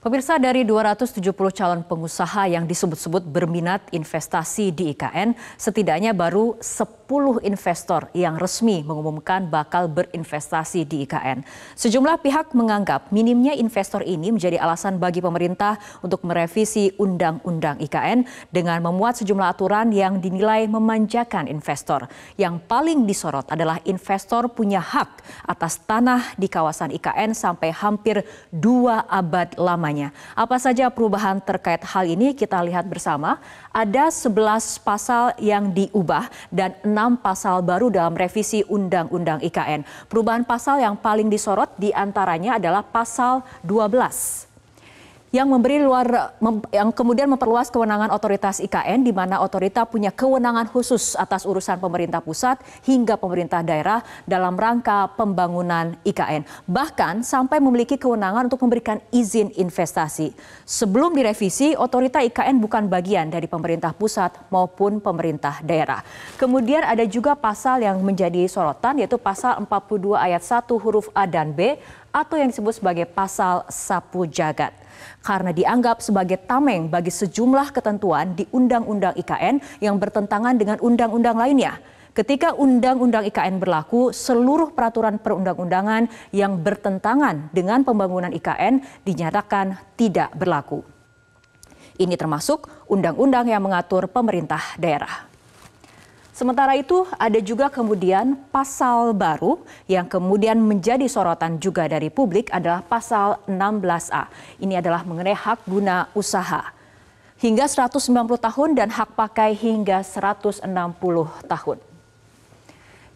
Pemirsa dari 270 calon pengusaha yang disebut-sebut berminat investasi di IKN, setidaknya baru 10 investor yang resmi mengumumkan bakal berinvestasi di IKN. Sejumlah pihak menganggap minimnya investor ini menjadi alasan bagi pemerintah untuk merevisi undang-undang IKN dengan memuat sejumlah aturan yang dinilai memanjakan investor. Yang paling disorot adalah investor punya hak atas tanah di kawasan IKN sampai hampir dua abad lamanya utamanya. Apa saja perubahan terkait hal ini kita lihat bersama. Ada 11 pasal yang diubah dan 6 pasal baru dalam revisi Undang-Undang IKN. Perubahan pasal yang paling disorot diantaranya adalah pasal 12 yang memberi luar yang kemudian memperluas kewenangan otoritas IKN di mana otorita punya kewenangan khusus atas urusan pemerintah pusat hingga pemerintah daerah dalam rangka pembangunan IKN bahkan sampai memiliki kewenangan untuk memberikan izin investasi sebelum direvisi otorita IKN bukan bagian dari pemerintah pusat maupun pemerintah daerah kemudian ada juga pasal yang menjadi sorotan yaitu pasal 42 ayat 1 huruf A dan B atau yang disebut sebagai pasal sapu jagat. Karena dianggap sebagai tameng bagi sejumlah ketentuan di Undang-Undang IKN yang bertentangan dengan undang-undang lainnya. Ketika Undang-Undang IKN berlaku, seluruh peraturan perundang-undangan yang bertentangan dengan pembangunan IKN dinyatakan tidak berlaku. Ini termasuk undang-undang yang mengatur pemerintah daerah. Sementara itu ada juga kemudian pasal baru yang kemudian menjadi sorotan juga dari publik adalah pasal 16A. Ini adalah mengenai hak guna usaha hingga 190 tahun dan hak pakai hingga 160 tahun.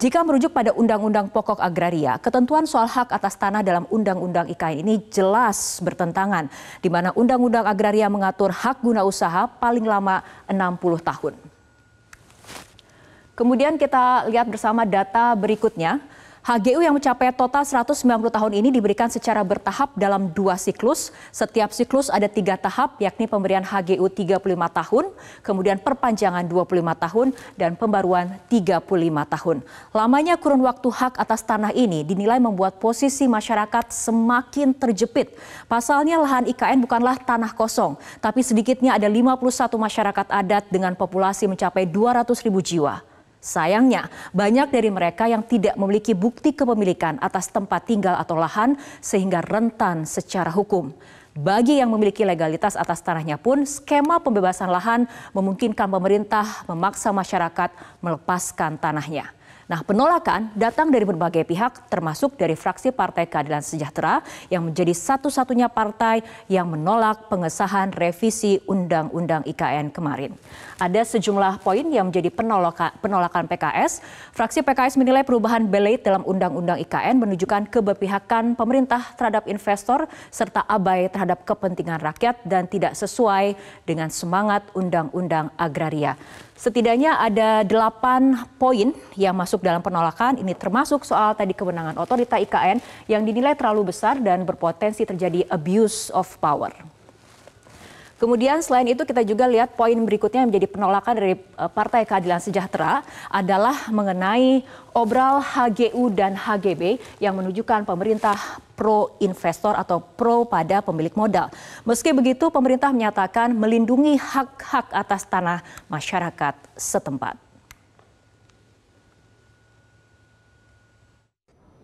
Jika merujuk pada Undang-Undang Pokok Agraria, ketentuan soal hak atas tanah dalam Undang-Undang IKN ini jelas bertentangan, di mana Undang-Undang Agraria mengatur hak guna usaha paling lama 60 tahun. Kemudian kita lihat bersama data berikutnya. HGU yang mencapai total 190 tahun ini diberikan secara bertahap dalam dua siklus. Setiap siklus ada tiga tahap, yakni pemberian HGU 35 tahun, kemudian perpanjangan 25 tahun, dan pembaruan 35 tahun. Lamanya kurun waktu hak atas tanah ini dinilai membuat posisi masyarakat semakin terjepit. Pasalnya lahan IKN bukanlah tanah kosong, tapi sedikitnya ada 51 masyarakat adat dengan populasi mencapai 200 ribu jiwa. Sayangnya, banyak dari mereka yang tidak memiliki bukti kepemilikan atas tempat tinggal atau lahan sehingga rentan secara hukum. Bagi yang memiliki legalitas atas tanahnya pun, skema pembebasan lahan memungkinkan pemerintah memaksa masyarakat melepaskan tanahnya. Nah, penolakan datang dari berbagai pihak termasuk dari fraksi Partai Keadilan Sejahtera yang menjadi satu-satunya partai yang menolak pengesahan revisi Undang-Undang IKN kemarin. Ada sejumlah poin yang menjadi penolakan, penolakan PKS. Fraksi PKS menilai perubahan belait dalam Undang-Undang IKN menunjukkan keberpihakan pemerintah terhadap investor serta abai terhadap kepentingan rakyat dan tidak sesuai dengan semangat Undang-Undang Agraria. Setidaknya ada delapan poin yang masuk dalam penolakan. Ini termasuk soal tadi kewenangan otorita IKN yang dinilai terlalu besar dan berpotensi terjadi abuse of power. Kemudian selain itu kita juga lihat poin berikutnya yang menjadi penolakan dari eh, Partai Keadilan Sejahtera adalah mengenai obral HGU dan HGB yang menunjukkan pemerintah pro investor atau pro pada pemilik modal. Meski begitu pemerintah menyatakan melindungi hak-hak atas tanah masyarakat setempat.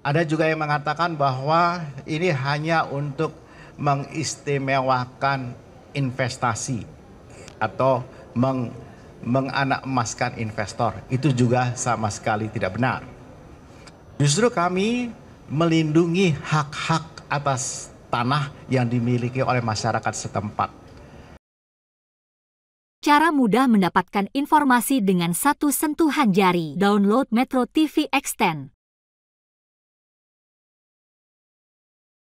Ada juga yang mengatakan bahwa ini hanya untuk mengistimewakan investasi atau meng, menganak investor itu juga sama sekali tidak benar. Justru kami melindungi hak-hak atas tanah yang dimiliki oleh masyarakat setempat. Cara mudah mendapatkan informasi dengan satu sentuhan jari. Download Metro TV Extend.